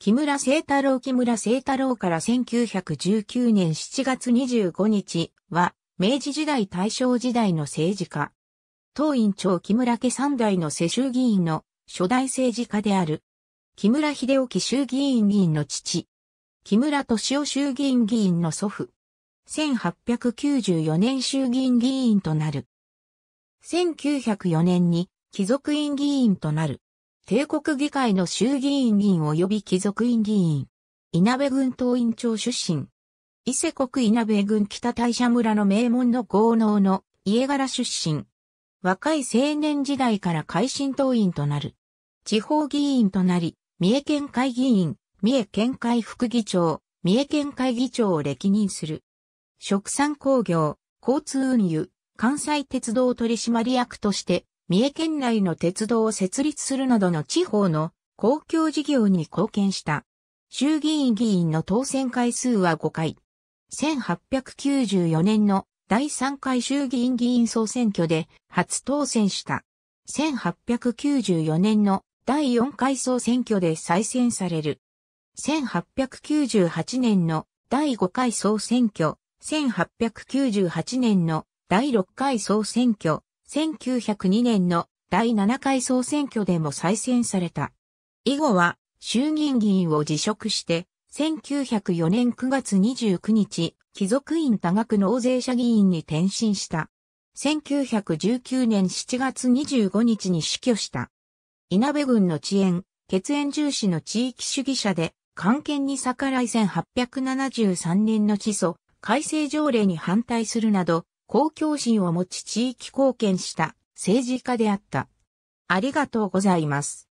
木村聖太郎木村聖太郎から1919年7月25日は、明治時代大正時代の政治家。当院長木村家三代の世襲議員の初代政治家である。木村秀沖衆議院議員の父。木村敏夫衆議院議員の祖父。1894年衆議院議員となる。1904年に貴族院議員となる。帝国議会の衆議院議員及び貴族院議員。稲部郡党院長出身。伊勢国稲部郡北大社村の名門の豪農の家柄出身。若い青年時代から会心党員となる。地方議員となり、三重県会議員、三重県会副議長、三重県会議長を歴任する。食産工業、交通運輸、関西鉄道取締役として、三重県内の鉄道を設立するなどの地方の公共事業に貢献した。衆議院議員の当選回数は5回。1894年の第3回衆議院議員総選挙で初当選した。1894年の第4回総選挙で再選される。1898年の第5回総選挙、1898年の第6回総選挙、1902年の第7回総選挙でも再選された。以後は衆議院議員を辞職して、1904年9月29日、貴族院多額納税者議員に転身した。1919年7月25日に死去した。稲部軍の遅延、血縁重視の地域主義者で、官権に逆らい1873年の地祖、改正条例に反対するなど、公共心を持ち地域貢献した政治家であった。ありがとうございます。